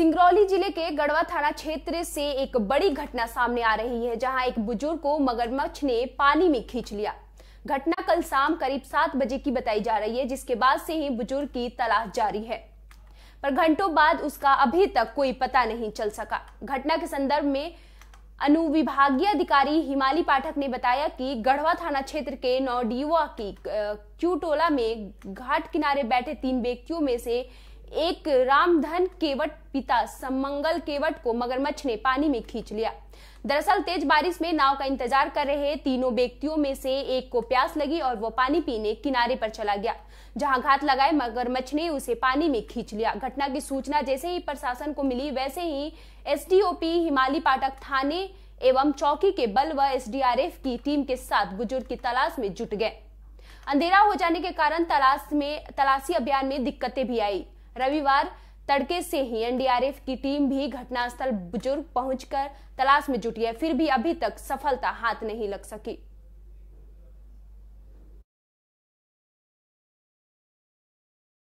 सिंगरौली जिले के गढ़वा थाना क्षेत्र से एक बड़ी घटना सामने आ रही है जहां एक बुजुर्ग को मगरमच्छ ने पानी में खींच लिया घटना कल शाम करीब सात बजे की बताई जा रही है जिसके बाद से ही बुजुर्ग की तलाश जारी है पर घंटों बाद उसका अभी तक कोई पता नहीं चल सका घटना के संदर्भ में अनुविभागीय अधिकारी हिमाली पाठक ने बताया कि गढ़वा थाना क्षेत्र के नौडीवा की क्यूटोला में घाट किनारे बैठे तीन व्यक्तियों में से एक रामधन केवट पिता समंगल केवट को मगरमच्छ ने पानी में खींच लिया दरअसल तेज बारिश में नाव का इंतजार कर रहे तीनों व्यक्तियों में से एक को प्यास लगी और वो पानी पीने किनारे पर चला गया जहां घात लगाए मगरमच्छ ने उसे पानी में खींच लिया घटना की सूचना जैसे ही प्रशासन को मिली वैसे ही एसडीओपी हिमाली पाठक थाने एवं चौकी के बल व एसडीआरएफ की टीम के साथ बुजुर्ग की तलाश में जुट गए अंधेरा हो जाने के कारण तलाश में तलाशी अभियान में दिक्कतें भी आई रविवार तड़के से ही एनडीआरएफ की टीम भी घटनास्थल बुजुर्ग पहुंचकर तलाश में जुटी है फिर भी अभी तक सफलता हाथ नहीं लग सकी